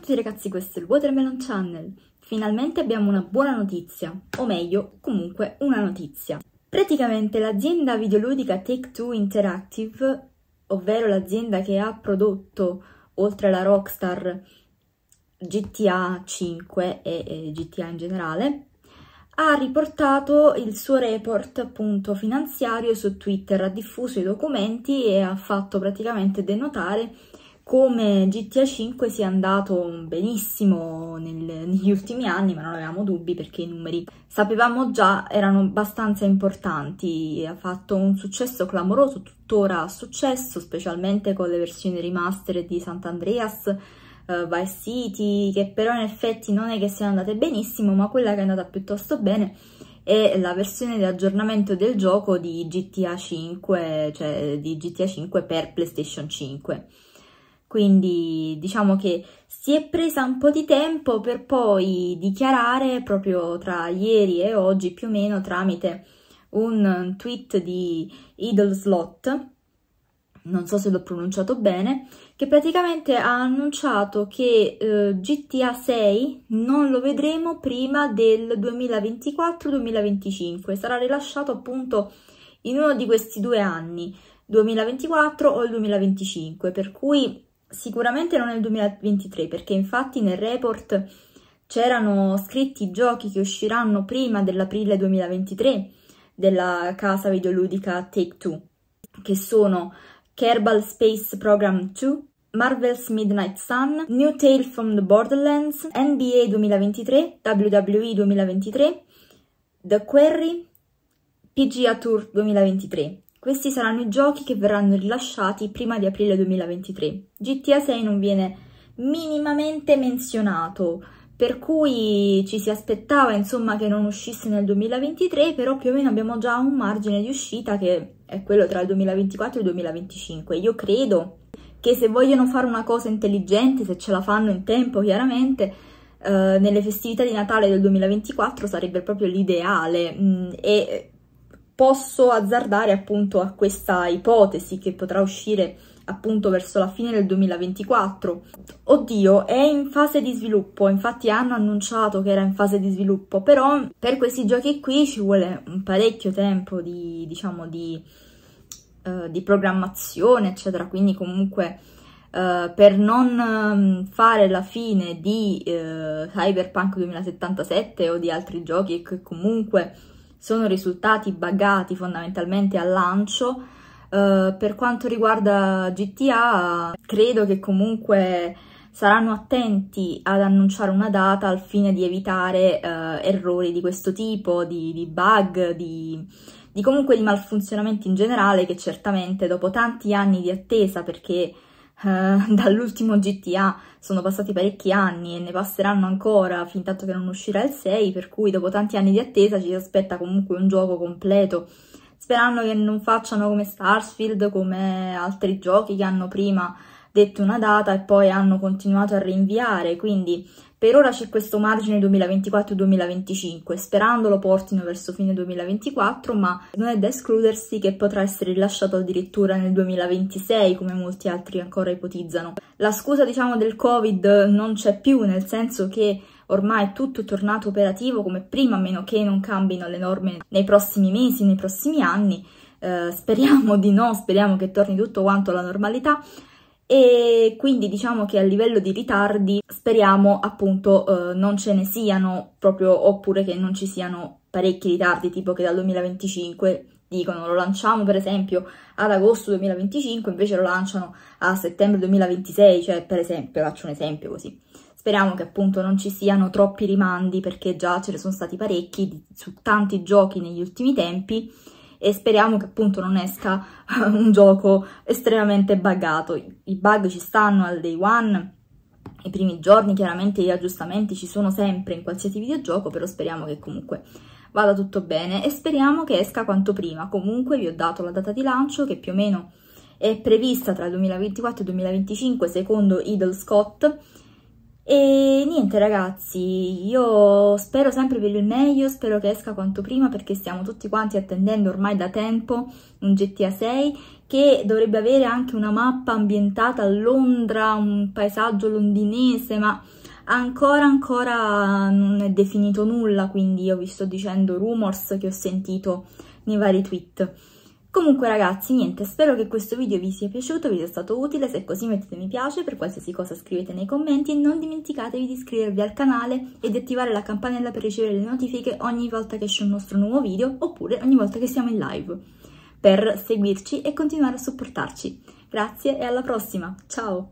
tutti ragazzi, questo è il Watermelon Channel. Finalmente abbiamo una buona notizia, o meglio, comunque una notizia. Praticamente l'azienda videoludica Take-Two Interactive, ovvero l'azienda che ha prodotto, oltre alla Rockstar, GTA 5 e, e GTA in generale, ha riportato il suo report appunto finanziario su Twitter, ha diffuso i documenti e ha fatto praticamente denotare come GTA 5 sia andato benissimo nel, negli ultimi anni, ma non avevamo dubbi perché i numeri sapevamo già erano abbastanza importanti, ha fatto un successo clamoroso, tuttora ha successo, specialmente con le versioni remastered di Sant'Andreas, uh, Vice City, che però in effetti non è che siano andate benissimo, ma quella che è andata piuttosto bene è la versione di aggiornamento del gioco di GTA 5, cioè di GTA 5 per PlayStation 5 quindi diciamo che si è presa un po' di tempo per poi dichiarare proprio tra ieri e oggi più o meno tramite un tweet di Idol Slot, non so se l'ho pronunciato bene, che praticamente ha annunciato che eh, GTA 6 non lo vedremo prima del 2024-2025, sarà rilasciato appunto in uno di questi due anni, 2024 o il 2025, per cui Sicuramente non nel 2023 perché infatti nel report c'erano scritti i giochi che usciranno prima dell'aprile 2023 della casa videoludica Take-Two che sono Kerbal Space Program 2, Marvel's Midnight Sun, New Tale from the Borderlands, NBA 2023, WWE 2023, The Quarry, PGA Tour 2023. Questi saranno i giochi che verranno rilasciati prima di aprile 2023. GTA 6 non viene minimamente menzionato, per cui ci si aspettava insomma che non uscisse nel 2023, però più o meno abbiamo già un margine di uscita che è quello tra il 2024 e il 2025. Io credo che se vogliono fare una cosa intelligente, se ce la fanno in tempo chiaramente, eh, nelle festività di Natale del 2024 sarebbe proprio l'ideale mh, mm, e posso azzardare appunto a questa ipotesi che potrà uscire appunto verso la fine del 2024. Oddio, è in fase di sviluppo, infatti hanno annunciato che era in fase di sviluppo, però per questi giochi qui ci vuole un parecchio tempo di, diciamo, di, eh, di programmazione, eccetera, quindi comunque eh, per non mm, fare la fine di eh, Cyberpunk 2077 o di altri giochi che comunque sono risultati buggati fondamentalmente al lancio. Uh, per quanto riguarda GTA, credo che comunque saranno attenti ad annunciare una data al fine di evitare uh, errori di questo tipo, di, di bug, di, di, comunque di malfunzionamenti in generale che certamente dopo tanti anni di attesa perché eh, dall'ultimo GTA sono passati parecchi anni e ne passeranno ancora fin tanto che non uscirà il 6, per cui dopo tanti anni di attesa ci si aspetta comunque un gioco completo. Sperando che non facciano come Starsfield, come altri giochi che hanno prima detto una data e poi hanno continuato a rinviare, quindi per ora c'è questo margine 2024-2025, sperando lo portino verso fine 2024, ma non è da escludersi che potrà essere rilasciato addirittura nel 2026, come molti altri ancora ipotizzano. La scusa, diciamo, del Covid non c'è più, nel senso che ormai tutto è tornato operativo come prima, a meno che non cambino le norme nei prossimi mesi, nei prossimi anni. Eh, speriamo di no, speriamo che torni tutto quanto alla normalità, e quindi diciamo che a livello di ritardi speriamo appunto eh, non ce ne siano proprio oppure che non ci siano parecchi ritardi tipo che dal 2025 dicono lo lanciamo per esempio ad agosto 2025 invece lo lanciano a settembre 2026 cioè per esempio faccio un esempio così speriamo che appunto non ci siano troppi rimandi perché già ce ne sono stati parecchi su tanti giochi negli ultimi tempi e speriamo che appunto non esca eh, un gioco estremamente buggato. I bug ci stanno al day one, i primi giorni chiaramente gli aggiustamenti ci sono sempre in qualsiasi videogioco, però speriamo che comunque vada tutto bene e speriamo che esca quanto prima. Comunque vi ho dato la data di lancio che più o meno è prevista tra il 2024 e il 2025 secondo Idle Scott e niente ragazzi, io spero sempre per il meglio, spero che esca quanto prima perché stiamo tutti quanti attendendo ormai da tempo un GTA 6 che dovrebbe avere anche una mappa ambientata a Londra, un paesaggio londinese, ma ancora ancora non è definito nulla, quindi io vi sto dicendo rumors che ho sentito nei vari tweet. Comunque ragazzi, niente, spero che questo video vi sia piaciuto, vi sia stato utile, se è così mettete mi piace, per qualsiasi cosa scrivete nei commenti e non dimenticatevi di iscrivervi al canale e di attivare la campanella per ricevere le notifiche ogni volta che esce un nostro nuovo video oppure ogni volta che siamo in live, per seguirci e continuare a supportarci. Grazie e alla prossima, ciao!